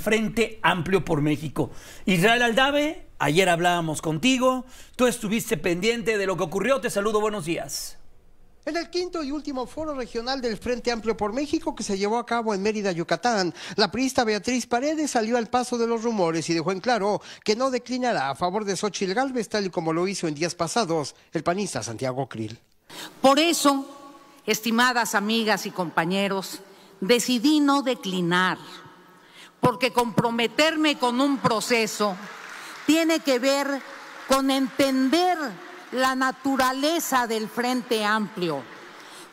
Frente Amplio por México. Israel Aldave, ayer hablábamos contigo, tú estuviste pendiente de lo que ocurrió, te saludo, buenos días. En el quinto y último foro regional del Frente Amplio por México que se llevó a cabo en Mérida, Yucatán, la priista Beatriz Paredes salió al paso de los rumores y dejó en claro que no declinará a favor de Xochitl Galvez tal y como lo hizo en días pasados el panista Santiago Krill. Por eso, estimadas amigas y compañeros, decidí no declinar porque comprometerme con un proceso tiene que ver con entender la naturaleza del Frente Amplio,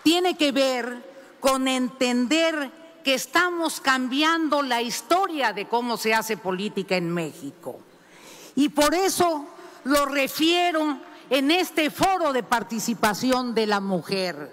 tiene que ver con entender que estamos cambiando la historia de cómo se hace política en México. Y por eso lo refiero en este foro de participación de la mujer,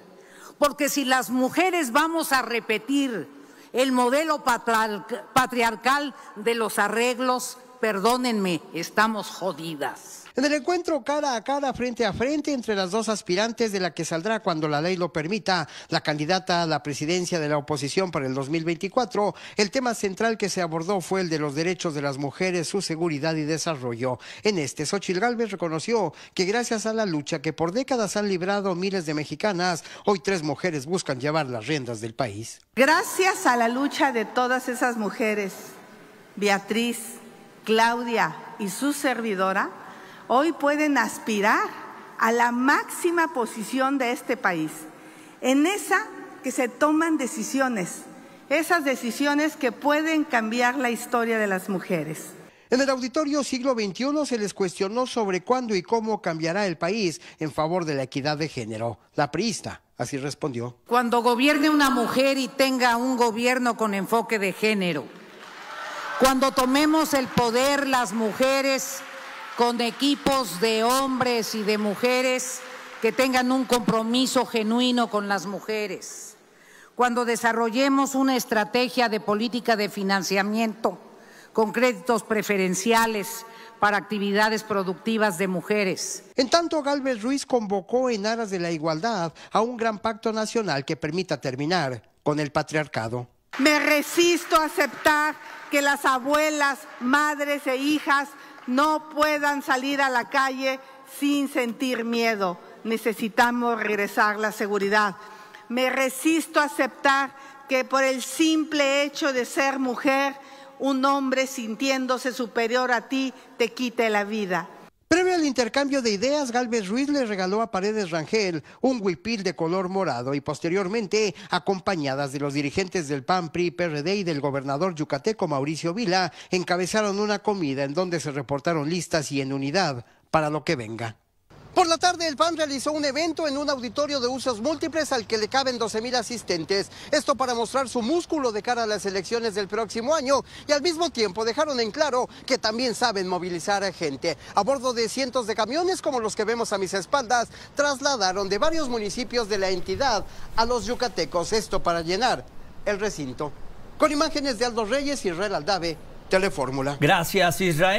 porque si las mujeres vamos a repetir el modelo patriarcal de los arreglos perdónenme, estamos jodidas. En el encuentro cara a cara, frente a frente, entre las dos aspirantes de la que saldrá cuando la ley lo permita, la candidata a la presidencia de la oposición para el 2024, el tema central que se abordó fue el de los derechos de las mujeres, su seguridad y desarrollo. En este, Xochitl Galvez reconoció que gracias a la lucha que por décadas han librado miles de mexicanas, hoy tres mujeres buscan llevar las riendas del país. Gracias a la lucha de todas esas mujeres, Beatriz, Claudia y su servidora, hoy pueden aspirar a la máxima posición de este país, en esa que se toman decisiones, esas decisiones que pueden cambiar la historia de las mujeres. En el auditorio siglo XXI se les cuestionó sobre cuándo y cómo cambiará el país en favor de la equidad de género. La priista así respondió. Cuando gobierne una mujer y tenga un gobierno con enfoque de género cuando tomemos el poder las mujeres con equipos de hombres y de mujeres que tengan un compromiso genuino con las mujeres. Cuando desarrollemos una estrategia de política de financiamiento con créditos preferenciales para actividades productivas de mujeres. En tanto, Galvez Ruiz convocó en aras de la igualdad a un gran pacto nacional que permita terminar con el patriarcado. Me resisto a aceptar que las abuelas, madres e hijas no puedan salir a la calle sin sentir miedo. Necesitamos regresar la seguridad. Me resisto a aceptar que por el simple hecho de ser mujer, un hombre sintiéndose superior a ti te quite la vida. Previo al intercambio de ideas, Galvez Ruiz le regaló a Paredes Rangel un huipil de color morado y posteriormente, acompañadas de los dirigentes del PAN, PRI, PRD y del gobernador yucateco Mauricio Vila, encabezaron una comida en donde se reportaron listas y en unidad para lo que venga. Por la tarde, el PAN realizó un evento en un auditorio de usos múltiples al que le caben 12.000 asistentes. Esto para mostrar su músculo de cara a las elecciones del próximo año y al mismo tiempo dejaron en claro que también saben movilizar a gente. A bordo de cientos de camiones como los que vemos a mis espaldas, trasladaron de varios municipios de la entidad a los yucatecos. Esto para llenar el recinto. Con imágenes de Aldo Reyes y Israel Aldave, Telefórmula. Gracias, Israel.